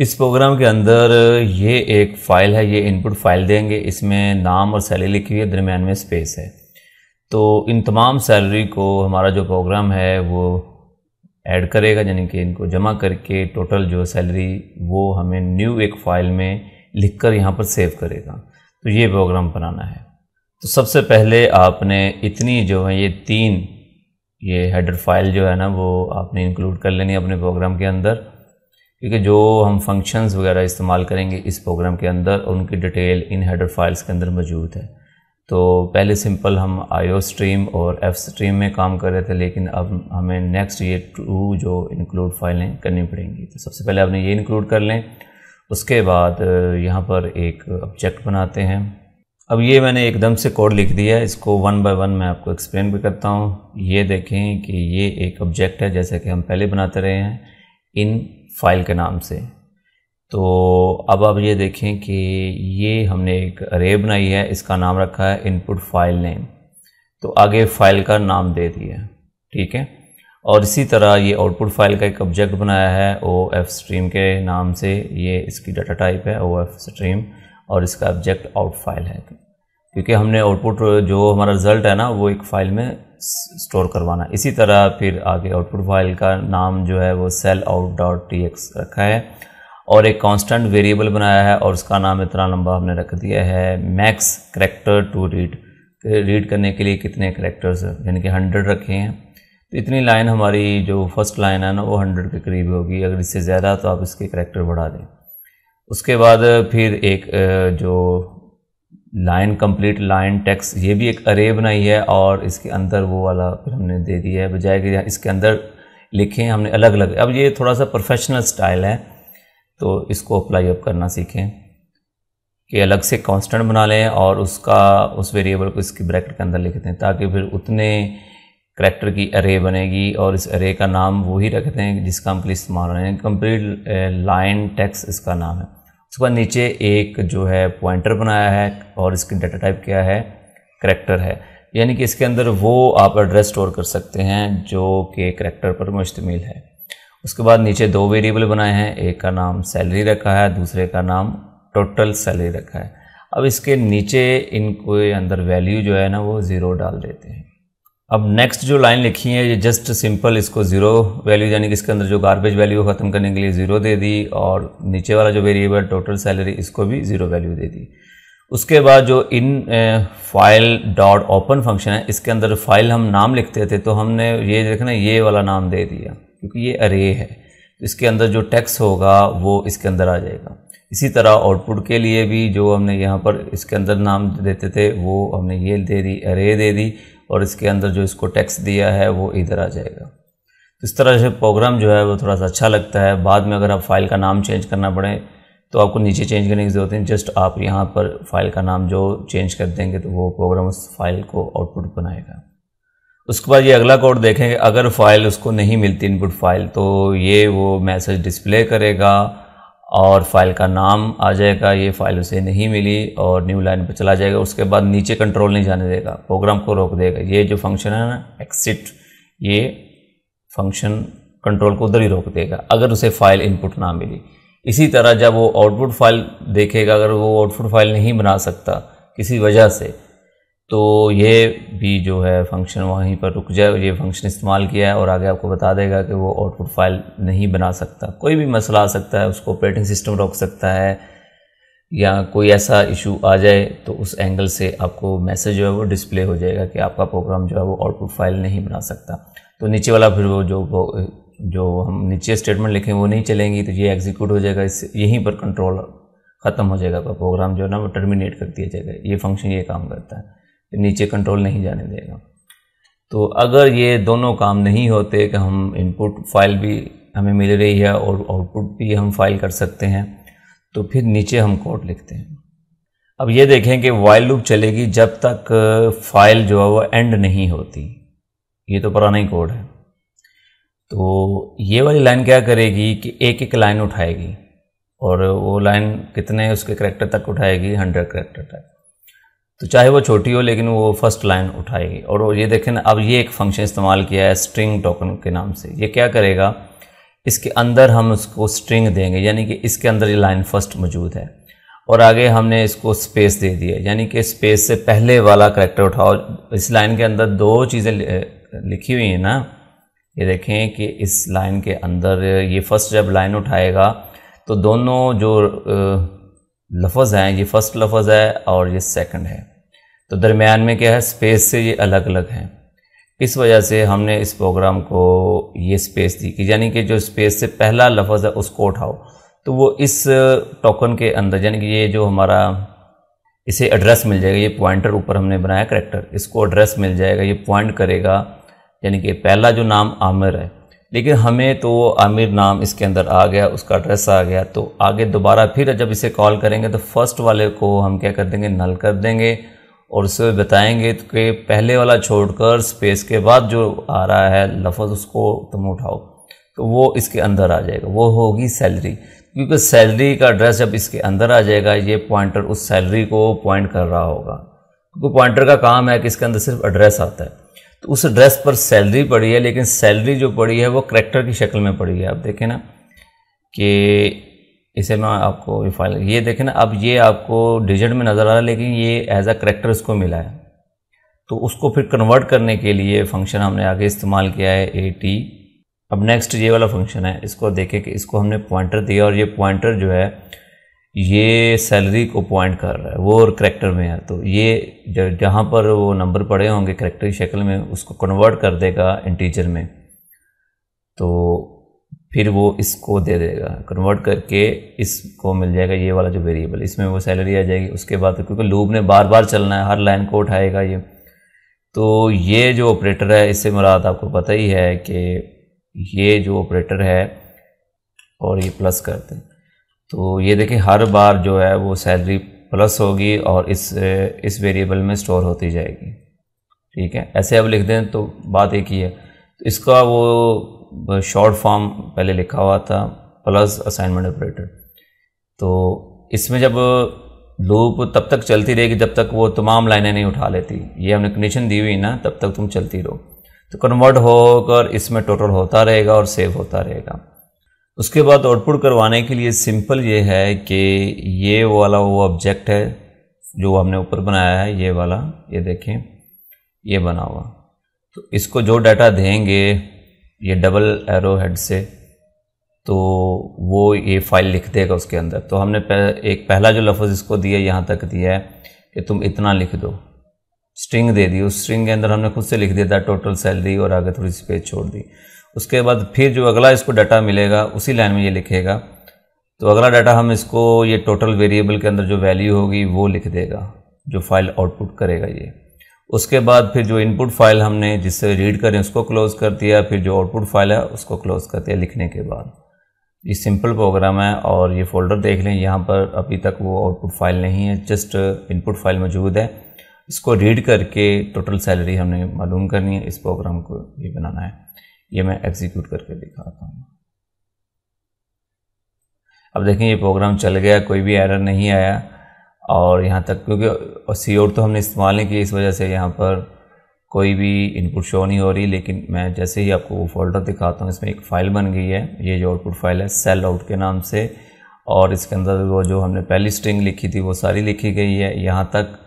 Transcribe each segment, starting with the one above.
इस प्रोग्राम के अंदर ये एक फ़ाइल है ये इनपुट फाइल देंगे इसमें नाम और सैलरी लिखी हुई है दरमियान में स्पेस है तो इन तमाम सैलरी को हमारा जो प्रोग्राम है वो ऐड करेगा यानी कि इनको जमा करके टोटल जो सैलरी वो हमें न्यू एक फ़ाइल में लिख कर यहाँ पर सेव करेगा तो ये प्रोग्राम बनाना है तो सबसे पहले आपने इतनी जो है ये तीन ये हेडर फाइल जो है ना वो आपने इंक्लूड कर लेनी है अपने प्रोग्राम के अंदर क्योंकि जो हम फंक्शंस वगैरह इस्तेमाल करेंगे इस प्रोग्राम के अंदर उनकी डिटेल इन हेडर फाइल्स के अंदर मौजूद है तो पहले सिंपल हम आईओ स्ट्रीम और एफ स्ट्रीम में काम कर रहे थे लेकिन अब हमें नेक्स्ट ये टू जो इंक्लूड फाइलें करनी पड़ेंगी तो सबसे पहले आपने ये इंक्लूड कर लें उसके बाद यहाँ पर एक ऑब्जेक्ट बनाते हैं अब ये मैंने एकदम से कोड लिख दिया है इसको वन बाय वन मैं आपको एक्सप्लेन भी करता हूँ ये देखें कि ये एक ऑब्जेक्ट है जैसे कि हम पहले बनाते रहे हैं इन फाइल के नाम से तो अब आप ये देखें कि ये हमने एक अरे बनाई है इसका नाम रखा है इनपुट फाइल नेम तो आगे फाइल का नाम दे दिया ठीक है और इसी तरह ये आउटपुट फाइल का एक ऑब्जेक्ट बनाया है ओ एफ स्ट्रीम के नाम से ये इसकी डाटा टाइप है ओ एफ स्ट्रीम और इसका ऑब्जेक्ट आउट फाइल है क्योंकि हमने आउटपुट जो हमारा रिज़ल्ट है ना वो एक फ़ाइल में स्टोर करवाना इसी तरह फिर आगे आउटपुट फाइल का नाम जो है वो sell out dot T X रखा है और एक कांस्टेंट वेरिएबल बनाया है और उसका नाम इतना लंबा हमने रख दिया है max character to read read करने के लिए कितने करेक्टर्स यानी कि हंड्रेड रखे हैं तो इतनी लाइन हमारी जो फर्स्ट लाइन है ना वो हंड्रेड के करीब होगी अगर इससे ज़्यादा तो आप इसके करेक्टर बढ़ा दें उसके बाद फिर एक जो लाइन कंप्लीट लाइन टेक्स्ट ये भी एक अरे बनाई है और इसके अंदर वो वाला फिर हमने दे दिया है बजाय कि इसके अंदर लिखें हमने अलग अलग अब ये थोड़ा सा प्रोफेशनल स्टाइल है तो इसको अप्लाई अप करना सीखें कि अलग से कांस्टेंट बना लें और उसका उस वेरिएबल को इसकी ब्रैकेट के अंदर लिख दें ताकि फिर उतने करेक्टर की अरे बनेगी और इस अरे का नाम वही रख दें जिसका हम प्लीज इस्तेमाल हो रहे हैं कंप्लीट लाइन टेक्स इसका नाम है उसके बाद नीचे एक जो है पॉइंटर बनाया है और इसकी डाटा टाइप क्या है करेक्टर है यानी कि इसके अंदर वो आप एड्रेस स्टोर कर सकते हैं जो कि करेक्टर पर मुश्तमिल है उसके बाद नीचे दो वेरिएबल बनाए हैं एक का नाम सैलरी रखा है दूसरे का नाम टोटल सैलरी रखा है अब इसके नीचे इनको अंदर वैल्यू जो है ना वो ज़ीरो डाल देते हैं अब नेक्स्ट जो लाइन लिखी है ये जस्ट सिंपल इसको ज़ीरो वैल्यू यानी कि इसके अंदर जो गार्बेज वैल्यू ख़त्म करने के लिए ज़ीरो दे दी और नीचे वाला जो वेरिएबल टोटल सैलरी इसको भी ज़ीरो वैल्यू दे दी उसके बाद जो in file dot open function है इसके अंदर फाइल हम नाम लिखते थे तो हमने ये देखना ये वाला नाम दे दिया क्योंकि ये अरे है तो इसके अंदर जो टैक्स होगा वो इसके अंदर आ जाएगा इसी तरह आउटपुट के लिए भी जो हमने यहाँ पर इसके अंदर नाम देते थे वो हमने ये दे दी अरे दे दी और इसके अंदर जो इसको टैक्स दिया है वो इधर आ जाएगा तो इस तरह से प्रोग्राम जो है वो थोड़ा सा अच्छा लगता है बाद में अगर आप फाइल का नाम चेंज करना पड़े तो आपको नीचे चेंज करने की ज़रूरत नहीं जस्ट आप यहाँ पर फाइल का नाम जो चेंज कर देंगे तो वो प्रोग्राम उस फाइल को आउटपुट बनाएगा उसके बाद ये अगला कोड देखेंगे अगर फाइल उसको नहीं मिलती इनपुट फाइल तो ये वो मैसेज डिस्प्ले करेगा और फाइल का नाम आ जाएगा ये फाइल उसे नहीं मिली और न्यू लाइन पर चला जाएगा उसके बाद नीचे कंट्रोल नहीं जाने देगा प्रोग्राम को रोक देगा ये जो फंक्शन है ना एक्सिट ये फंक्शन कंट्रोल को उधर ही रोक देगा अगर उसे फाइल इनपुट ना मिली इसी तरह जब वो आउटपुट फाइल देखेगा अगर वो आउटपुट फाइल नहीं बना सकता किसी वजह से तो ये भी जो है फंक्शन वहीं पर रुक जाए ये फंक्शन इस्तेमाल किया है और आगे आपको बता देगा कि वो आउटपुट फाइल नहीं बना सकता कोई भी मसला आ सकता है उसको ऑपरेटिंग सिस्टम रोक सकता है या कोई ऐसा इशू आ जाए तो उस एंगल से आपको मैसेज जो है वो डिस्प्ले हो जाएगा कि आपका प्रोग्राम जो है वो आउटपुट फाइल नहीं बना सकता तो नीचे वाला फिर वो जो जो हम नीचे स्टेटमेंट लिखें वो नहीं चलेंगी तो ये एग्जीक्यूट हो जाएगा इस यहीं पर कंट्रोल ख़त्म हो जाएगा आपका प्रोग्राम जो है ना वो टर्मिनेट कर दिया जाएगा ये फंक्शन ये काम करता है नीचे कंट्रोल नहीं जाने देगा तो अगर ये दोनों काम नहीं होते कि हम इनपुट फाइल भी हमें मिल रही है और आउटपुट भी हम फाइल कर सकते हैं तो फिर नीचे हम कोड लिखते हैं अब ये देखें कि वाइल लूप चलेगी जब तक फाइल जो है वो एंड नहीं होती ये तो पुराना ही कोड है तो ये वाली लाइन क्या करेगी कि एक एक लाइन उठाएगी और वो लाइन कितने उसके करेक्टर तक उठाएगी हंड्रेड करेक्टर तक तो चाहे वो छोटी हो लेकिन वो फर्स्ट लाइन उठाएगी और ये देखें अब ये एक फंक्शन इस्तेमाल किया है स्ट्रिंग टोकन के नाम से ये क्या करेगा इसके अंदर हम उसको स्ट्रिंग देंगे यानी कि इसके अंदर ये लाइन फर्स्ट मौजूद है और आगे हमने इसको स्पेस दे दिया है यानी कि स्पेस से पहले वाला करेक्टर उठाओ इस लाइन के अंदर दो चीज़ें लिखी हुई हैं ना ये देखें कि इस लाइन के अंदर ये फर्स्ट जब लाइन उठाएगा तो दोनों जो लफज हैं ये फर्स्ट लफज है और ये सेकंड है तो दरमियान में क्या है स्पेस से ये अलग अलग हैं इस वजह से हमने इस प्रोग्राम को ये स्पेस दी कि यानी कि जो स्पेस से पहला लफज है उसको उठाओ तो वो इस टोकन uh, के अंदर यानी कि ये जो हमारा इसे एड्रेस मिल जाएगा ये पॉइंटर ऊपर हमने बनाया करेक्टर इसको एड्रेस मिल जाएगा ये पॉइंट करेगा यानी कि पहला जो नाम आमिर है लेकिन हमें तो आमिर नाम इसके अंदर आ गया उसका एड्रेस आ गया तो आगे दोबारा फिर जब इसे कॉल करेंगे तो फर्स्ट वाले को हम क्या कर देंगे नल कर देंगे और उसे बताएंगे तो कि पहले वाला छोड़कर स्पेस के बाद जो आ रहा है लफज उसको तुम उठाओ तो वो इसके अंदर आ जाएगा वो होगी सैलरी क्योंकि सैलरी का एड्रेस जब इसके अंदर आ जाएगा ये पॉइंटर उस सैलरी को पॉइंट कर रहा होगा क्योंकि तो पॉइंटर का काम है कि इसके अंदर सिर्फ एड्रेस आता है तो उस ड्रेस पर सैलरी पड़ी है लेकिन सैलरी जो पड़ी है वो करेक्टर की शक्ल में पड़ी है आप देखें ना कि इसे मैं आपको ये फाइल ये देखें ना अब ये आपको डिजिट में नज़र आ रहा है लेकिन ये एज अ करेक्टर इसको मिला है तो उसको फिर कन्वर्ट करने के लिए फंक्शन हमने आगे इस्तेमाल किया है ए टी अब नेक्स्ट ये वाला फंक्शन है इसको देखें कि इसको हमने पॉइंटर दिया और ये पॉइंटर जो है ये सैलरी को पॉइंट कर रहा है वो और करेक्टर में है तो ये जहाँ पर वो नंबर पड़े होंगे करेक्टर की शक्ल में उसको कन्वर्ट कर देगा इंटीजर में तो फिर वो इसको दे देगा कन्वर्ट करके इसको मिल जाएगा ये वाला जो वेरिएबल इसमें वो सैलरी आ जाएगी उसके बाद तो क्योंकि लूप ने बार बार चलना है हर लाइन को उठाएगा ये तो ये जो ऑपरेटर है इससे मुराद आपको पता ही है कि ये जो ऑपरेटर है और ये प्लस करते हैं तो ये देखें हर बार जो है वो सैलरी प्लस होगी और इस इस वेरिएबल में स्टोर होती जाएगी ठीक है ऐसे अब लिख दें तो बात एक ही है तो इसका वो शॉर्ट फॉर्म पहले लिखा हुआ था प्लस असाइनमेंट ऑपरेटर तो इसमें जब लूप तब तक चलती रहेगी जब तक वो तमाम लाइनें नहीं उठा लेती ये हमने कंडीशन दी हुई ना तब तक तुम चलती रहो तो कन्वर्ट होकर इसमें टोटल होता रहेगा और सेव होता रहेगा उसके बाद आउटपुट करवाने के लिए सिंपल ये है कि ये वाला वो ऑब्जेक्ट है जो हमने ऊपर बनाया है ये वाला ये देखें ये बना हुआ तो इसको जो डाटा देंगे ये डबल एरो हेड से तो वो ये फाइल लिख देगा उसके अंदर तो हमने पह, एक पहला जो लफ्ज़ इसको दिया यहाँ तक दिया है कि तुम इतना लिख दो स्ट्रिंग दे दी उस स्ट्रिंग के अंदर हमने खुद से लिख दिया था टोटल सैलरी और आगे थोड़ी स्पेस छोड़ दी उसके बाद फिर जो अगला इसको डाटा मिलेगा उसी लाइन में ये लिखेगा तो अगला डाटा हम इसको ये टोटल वेरिएबल के अंदर जो वैल्यू होगी वो लिख देगा जो फाइल आउटपुट करेगा ये उसके बाद फिर जो इनपुट फाइल हमने जिससे रीड करें उसको क्लोज़ कर दिया फिर जो आउटपुट फाइल है उसको क्लोज़ कर दिया लिखने के बाद ये सिंपल प्रोग्राम है और ये फ़ोल्डर देख लें यहाँ पर अभी तक वो आउटपुट फाइल नहीं है जस्ट इनपुट फाइल मौजूद है इसको रीड करके टोटल सैलरी हमने मालूम करनी है इस प्रोग्राम को ये बनाना है ये मैं एग्जीक्यूट करके दिखाता हूँ अब देखें ये प्रोग्राम चल गया कोई भी एरर नहीं आया और यहाँ तक क्योंकि सी ओर तो हमने इस्तेमाल नहीं किया इस वजह से यहाँ पर कोई भी इनपुट शो नहीं हो रही लेकिन मैं जैसे ही आपको वो फोल्डर दिखाता हूँ इसमें एक फ़ाइल बन गई है ये जो आउटपुट फाइल है सेल आउट के नाम से और इसके अंदर वो जो हमने पहली स्ट्रिंग लिखी थी वो सारी लिखी गई है यहाँ तक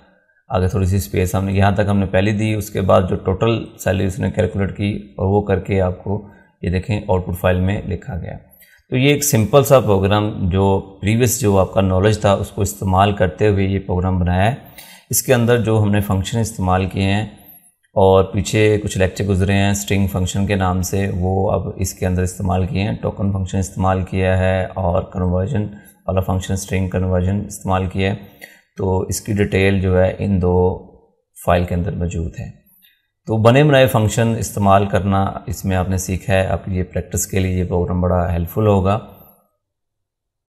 आगे थोड़ी सी स्पेस हमने यहाँ तक हमने पहले दी उसके बाद जो टोटल सैलरी उसने कैलकुलेट की और वो करके आपको ये देखें आउटपुट फाइल में लिखा गया तो ये एक सिंपल सा प्रोग्राम जो प्रीवियस जो आपका नॉलेज था उसको इस्तेमाल करते हुए ये प्रोग्राम बनाया है इसके अंदर जो हमने फंक्शन इस्तेमाल किए हैं और पीछे कुछ लेक्चर गुजरे हैं स्ट्रिंग फंक्शन के नाम से वो अब इसके अंदर इस्तेमाल किए हैं टोकन फंक्शन इस्तेमाल किया है और कन्वर्जन वाला फंक्शन स्ट्रिंग कन्वर्जन इस्तेमाल किया है तो इसकी डिटेल जो है इन दो फाइल के अंदर मौजूद है तो बने बनाए फंक्शन इस्तेमाल करना इसमें आपने सीखा है आपकी ये प्रैक्टिस के लिए ये प्रोग्राम बड़ा हेल्पफुल होगा